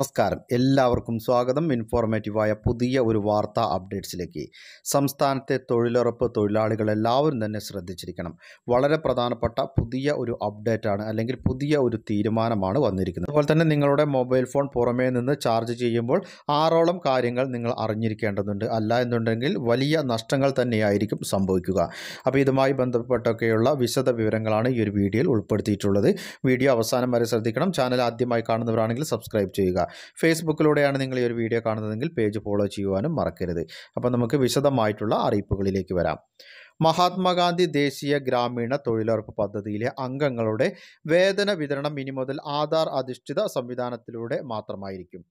നമസ്കാരം എല്ലാവർക്കും സ്വാഗതം ഇൻഫോർമേറ്റീവായ പുതിയ ഒരു വാർത്താ അപ്ഡേറ്റ്സിലേക്ക് സംസ്ഥാനത്തെ തൊഴിലുറപ്പ് തൊഴിലാളികൾ എല്ലാവരും തന്നെ ശ്രദ്ധിച്ചിരിക്കണം വളരെ പ്രധാനപ്പെട്ട പുതിയ ഒരു അപ്ഡേറ്റാണ് അല്ലെങ്കിൽ പുതിയ ഒരു തീരുമാനമാണ് വന്നിരിക്കുന്നത് അതുപോലെ തന്നെ നിങ്ങളുടെ മൊബൈൽ ഫോൺ പുറമേ നിന്ന് ചാർജ് ചെയ്യുമ്പോൾ ആറോളം കാര്യങ്ങൾ നിങ്ങൾ അറിഞ്ഞിരിക്കേണ്ടതുണ്ട് അല്ല എന്നുണ്ടെങ്കിൽ വലിയ നഷ്ടങ്ങൾ തന്നെയായിരിക്കും സംഭവിക്കുക അപ്പോൾ ഇതുമായി ബന്ധപ്പെട്ടൊക്കെയുള്ള വിശദ വിവരങ്ങളാണ് ഈ ഒരു വീഡിയോയിൽ ഉൾപ്പെടുത്തിയിട്ടുള്ളത് വീഡിയോ അവസാനം വരെ ശ്രദ്ധിക്കണം ചാനൽ ആദ്യമായി കാണുന്നവരാണെങ്കിൽ സബ്സ്ക്രൈബ് ചെയ്യുക ഫേസ്ബുക്കിലൂടെയാണ് നിങ്ങൾ ഈ ഒരു വീഡിയോ കാണുന്നതെങ്കിൽ പേജ് ഫോളോ ചെയ്യുവാനും മറക്കരുത് അപ്പോൾ നമുക്ക് വിശദമായിട്ടുള്ള അറിയിപ്പുകളിലേക്ക് വരാം മഹാത്മാഗാന്ധി ദേശീയ ഗ്രാമീണ തൊഴിലുറപ്പ് പദ്ധതിയിലെ അംഗങ്ങളുടെ വേതന വിതരണം ഇനി മുതൽ ആധാർ അധിഷ്ഠിത സംവിധാനത്തിലൂടെ മാത്രമായിരിക്കും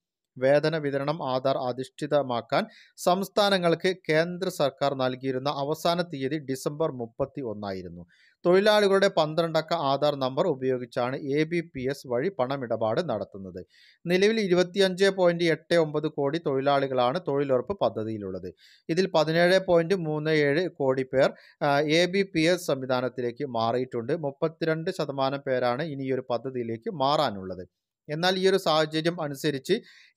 വേതന വിതരണം ആധാർ അധിഷ്ഠിതമാക്കാൻ സംസ്ഥാനങ്ങൾക്ക് കേന്ദ്ര സർക്കാർ നൽകിയിരുന്ന അവസാന തീയതി ഡിസംബർ മുപ്പത്തി ഒന്നായിരുന്നു തൊഴിലാളികളുടെ പന്ത്രണ്ടക്ക ആധാർ നമ്പർ ഉപയോഗിച്ചാണ് എ ബി പി എസ് വഴി പണമിടപാട് നടത്തുന്നത് നിലവിൽ ഇരുപത്തിയഞ്ച് പോയിന്റ് എട്ട് ഒമ്പത് കോടി തൊഴിലാളികളാണ് തൊഴിലുറപ്പ് പദ്ധതിയിലുള്ളത് ഇതിൽ പതിനേഴ് പോയിന്റ് മൂന്ന് ഏഴ് കോടി പേർ എ ബി പി എസ് സംവിധാനത്തിലേക്ക് മാറിയിട്ടുണ്ട് മുപ്പത്തിരണ്ട് ശതമാനം പേരാണ് ഇനിയൊരു പദ്ധതിയിലേക്ക് മാറാനുള്ളത് എന്നാൽ ഈ ഒരു സാഹചര്യം അനുസരിച്ച്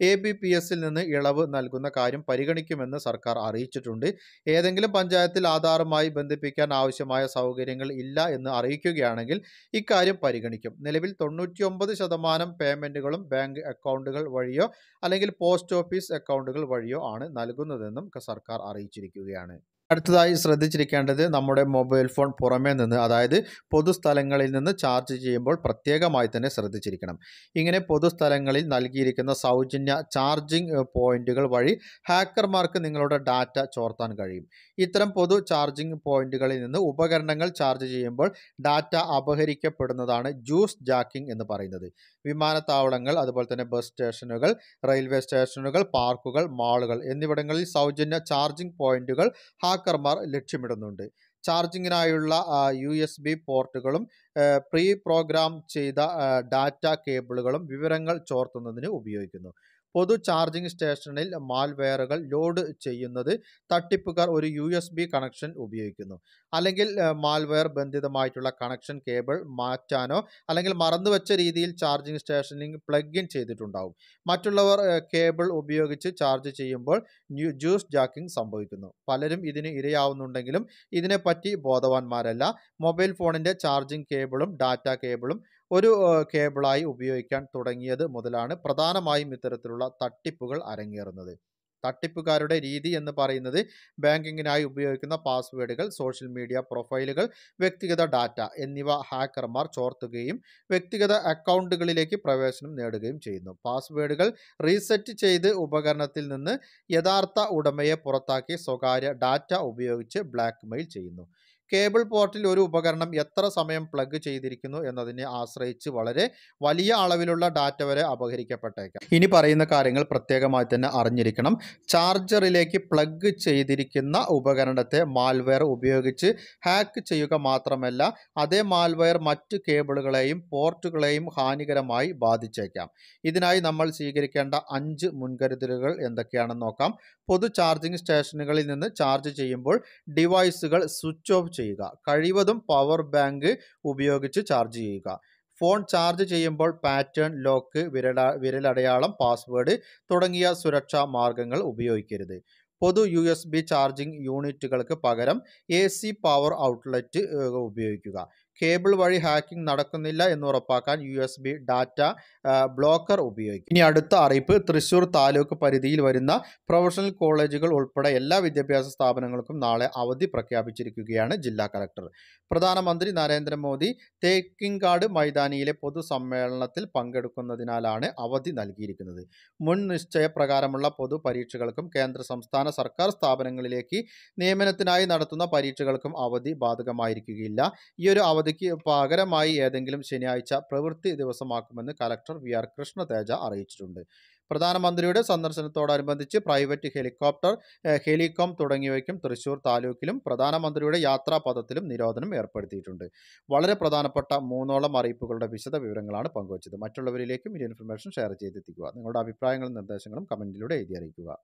എ ബി പി എസിൽ നിന്ന് ഇളവ് നൽകുന്ന കാര്യം പരിഗണിക്കുമെന്ന് സർക്കാർ അറിയിച്ചിട്ടുണ്ട് ഏതെങ്കിലും പഞ്ചായത്തിൽ ആധാറുമായി ബന്ധിപ്പിക്കാൻ ആവശ്യമായ സൗകര്യങ്ങൾ ഇല്ല എന്ന് അറിയിക്കുകയാണെങ്കിൽ ഇക്കാര്യം പരിഗണിക്കും നിലവിൽ തൊണ്ണൂറ്റിയൊമ്പത് ശതമാനം പേയ്മെൻറ്റുകളും ബാങ്ക് അക്കൗണ്ടുകൾ വഴിയോ അല്ലെങ്കിൽ പോസ്റ്റ് ഓഫീസ് അക്കൗണ്ടുകൾ വഴിയോ ആണ് നൽകുന്നതെന്നും സർക്കാർ അറിയിച്ചിരിക്കുകയാണ് അടുത്തതായി ശ്രദ്ധിച്ചിരിക്കേണ്ടത് നമ്മുടെ മൊബൈൽ ഫോൺ പുറമേ നിന്ന് അതായത് പൊതുസ്ഥലങ്ങളിൽ നിന്ന് ചാർജ് ചെയ്യുമ്പോൾ പ്രത്യേകമായി തന്നെ ശ്രദ്ധിച്ചിരിക്കണം ഇങ്ങനെ പൊതുസ്ഥലങ്ങളിൽ നൽകിയിരിക്കുന്ന സൗജന്യ ചാർജിംഗ് പോയിന്റുകൾ വഴി ഹാക്കർമാർക്ക് നിങ്ങളുടെ ഡാറ്റ ചോർത്താൻ കഴിയും ഇത്തരം പൊതു ചാർജിംഗ് പോയിന്റുകളിൽ നിന്ന് ഉപകരണങ്ങൾ ചാർജ് ചെയ്യുമ്പോൾ ഡാറ്റ അപഹരിക്കപ്പെടുന്നതാണ് ജ്യൂസ് ജാക്കിംഗ് എന്ന് പറയുന്നത് വിമാനത്താവളങ്ങൾ അതുപോലെ തന്നെ ബസ് സ്റ്റേഷനുകൾ റെയിൽവേ സ്റ്റേഷനുകൾ പാർക്കുകൾ മാളുകൾ എന്നിവിടങ്ങളിൽ സൗജന്യ ചാർജിംഗ് പോയിന്റുകൾ ഹാക്ക് ഹാക്കർമാർ ലക്ഷ്യമിടുന്നുണ്ട് ചാർജിങ്ങിനായുള്ള യു എസ് ബി പോർട്ടുകളും പ്രീ പ്രോഗ്രാം ചെയ്ത ഡാറ്റ കേബിളുകളും വിവരങ്ങൾ ചോർത്തുന്നതിന് ഉപയോഗിക്കുന്നു പൊതു ചാർജിംഗ് സ്റ്റേഷനിൽ മാൽവെയറുകൾ ലോഡ് ചെയ്യുന്നത് തട്ടിപ്പുകാർ ഒരു യു എസ് ബി കണക്ഷൻ ഉപയോഗിക്കുന്നു അല്ലെങ്കിൽ മാൽവെയർ ബന്ധിതമായിട്ടുള്ള കണക്ഷൻ കേബിൾ മാറ്റാനോ അല്ലെങ്കിൽ മറന്നുവെച്ച രീതിയിൽ ചാർജിംഗ് സ്റ്റേഷനിൽ പ്ലഗ് ഇൻ ചെയ്തിട്ടുണ്ടാവും മറ്റുള്ളവർ കേബിൾ ഉപയോഗിച്ച് ചാർജ് ചെയ്യുമ്പോൾ ജ്യൂസ് ജാക്കിംഗ് സംഭവിക്കുന്നു പലരും ഇതിന് ഇരയാവുന്നുണ്ടെങ്കിലും ഇതിനെ പറ്റി ബോധവാന്മാരല്ല മൊബൈൽ ഫോണിൻ്റെ ചാർജിംഗ് കേബിളും ഡാറ്റ കേബിളും ഒരു കേബിളായി ഉപയോഗിക്കാൻ തുടങ്ങിയത് മുതലാണ് പ്രധാനമായും ഇത്തരത്തിലുള്ള തട്ടിപ്പുകൾ അരങ്ങേറുന്നത് തട്ടിപ്പുകാരുടെ രീതി എന്ന് പറയുന്നത് ബാങ്കിങ്ങിനായി ഉപയോഗിക്കുന്ന പാസ്വേഡുകൾ സോഷ്യൽ മീഡിയ പ്രൊഫൈലുകൾ വ്യക്തിഗത ഡാറ്റ എന്നിവ ഹാക്കർമാർ ചോർത്തുകയും വ്യക്തിഗത അക്കൗണ്ടുകളിലേക്ക് പ്രവേശനം നേടുകയും ചെയ്യുന്നു പാസ്വേഡുകൾ റീസെറ്റ് ചെയ്ത് ഉപകരണത്തിൽ നിന്ന് യഥാർത്ഥ ഉടമയെ പുറത്താക്കി സ്വകാര്യ ഡാറ്റ ഉപയോഗിച്ച് ബ്ലാക്ക്മെയിൽ ചെയ്യുന്നു കേബിൾ പോർട്ടിൽ ഒരു ഉപകരണം എത്ര സമയം പ്ലഗ് ചെയ്തിരിക്കുന്നു എന്നതിനെ ആശ്രയിച്ച് വളരെ വലിയ അളവിലുള്ള ഡാറ്റ വരെ അപഹരിക്കപ്പെട്ടേക്കാം ഇനി പറയുന്ന കാര്യങ്ങൾ പ്രത്യേകമായി തന്നെ അറിഞ്ഞിരിക്കണം ചാർജറിലേക്ക് പ്ലഗ് ചെയ്തിരിക്കുന്ന ഉപകരണത്തെ മാൽവെയർ ഉപയോഗിച്ച് ഹാക്ക് ചെയ്യുക മാത്രമല്ല അതേ മാൽവെയർ മറ്റ് കേബിളുകളെയും പോർട്ടുകളെയും ഹാനികരമായി ബാധിച്ചേക്കാം ഇതിനായി നമ്മൾ സ്വീകരിക്കേണ്ട അഞ്ച് മുൻകരുതലുകൾ എന്തൊക്കെയാണെന്ന് നോക്കാം പൊതു ചാർജിംഗ് സ്റ്റേഷനുകളിൽ നിന്ന് ചാർജ് ചെയ്യുമ്പോൾ ഡിവൈസുകൾ സ്വിച്ച് ഓഫ് ചെയ്യുക കഴിവതും പവർ ബാങ്ക് ഉപയോഗിച്ച് ചാർജ് ചെയ്യുക ഫോൺ ചാർജ് ചെയ്യുമ്പോൾ പാറ്റേൺ ലോക്ക് വിരല വിരലടയാളം പാസ്വേഡ് തുടങ്ങിയ സുരക്ഷാ മാർഗങ്ങൾ ഉപയോഗിക്കരുത് പൊതു യു എസ് ബി ചാർജിംഗ് യൂണിറ്റുകൾക്ക് പകരം എ സി പവർ ഔട്ട്ലെറ്റ് ഉപയോഗിക്കുക കേബിൾ വഴി ഹാക്കിംഗ് നടക്കുന്നില്ല എന്ന് ഉറപ്പാക്കാൻ U S B data blocker ഉപയോഗിക്കും ഇനി അടുത്ത അറിയിപ്പ് തൃശൂർ താലൂക്ക് പരിധിയിൽ വരുന്ന പ്രൊഫഷണൽ കോളേജുകൾ ഉൾപ്പെടെ എല്ലാ വിദ്യാഭ്യാസ സ്ഥാപനങ്ങൾക്കും നാളെ അവധി പ്രഖ്യാപിച്ചിരിക്കുകയാണ് ജില്ലാ കലക്ടർ പ്രധാനമന്ത്രി നരേന്ദ്രമോദി തേക്കിങ്കാട് മൈതാനിയിലെ പൊതുസമ്മേളനത്തിൽ പങ്കെടുക്കുന്നതിനാലാണ് അവധി നൽകിയിരിക്കുന്നത് മുൻ നിശ്ചയപ്രകാരമുള്ള പൊതുപരീക്ഷകൾക്കും കേന്ദ്ര സംസ്ഥാന സർക്കാർ സ്ഥാപനങ്ങളിലേക്ക് നിയമനത്തിനായി നടത്തുന്ന പരീക്ഷകൾക്കും അവധി ബാധകമായിരിക്കുകയില്ല ഈ ഒരു അവധി അവധിക്ക് പകരമായി ഏതെങ്കിലും ശനിയാഴ്ച പ്രവൃത്തി ദിവസമാക്കുമെന്ന് കലക്ടർ വി ആർ കൃഷ്ണതേജ അറിയിച്ചിട്ടുണ്ട് പ്രധാനമന്ത്രിയുടെ സന്ദർശനത്തോടനുബന്ധിച്ച് പ്രൈവറ്റ് ഹെലികോപ്റ്റർ ഹെലികോം തുടങ്ങിയവയ്ക്കും തൃശൂർ താലൂക്കിലും പ്രധാനമന്ത്രിയുടെ യാത്രാപഥത്തിലും നിരോധനം ഏർപ്പെടുത്തിയിട്ടുണ്ട് വളരെ പ്രധാനപ്പെട്ട മൂന്നോളം അറിയിപ്പുകളുടെ വിശദ വിവരങ്ങളാണ് പങ്കുവച്ചത് മറ്റുള്ളവരിലേക്കും ഈ ഇൻഫർമേഷൻ ഷെയർ ചെയ്തെത്തിക്കുക നിങ്ങളുടെ അഭിപ്രായങ്ങളും നിർദ്ദേശങ്ങളും കമൻറ്റിലൂടെ എഴുതി അറിയിക്കുക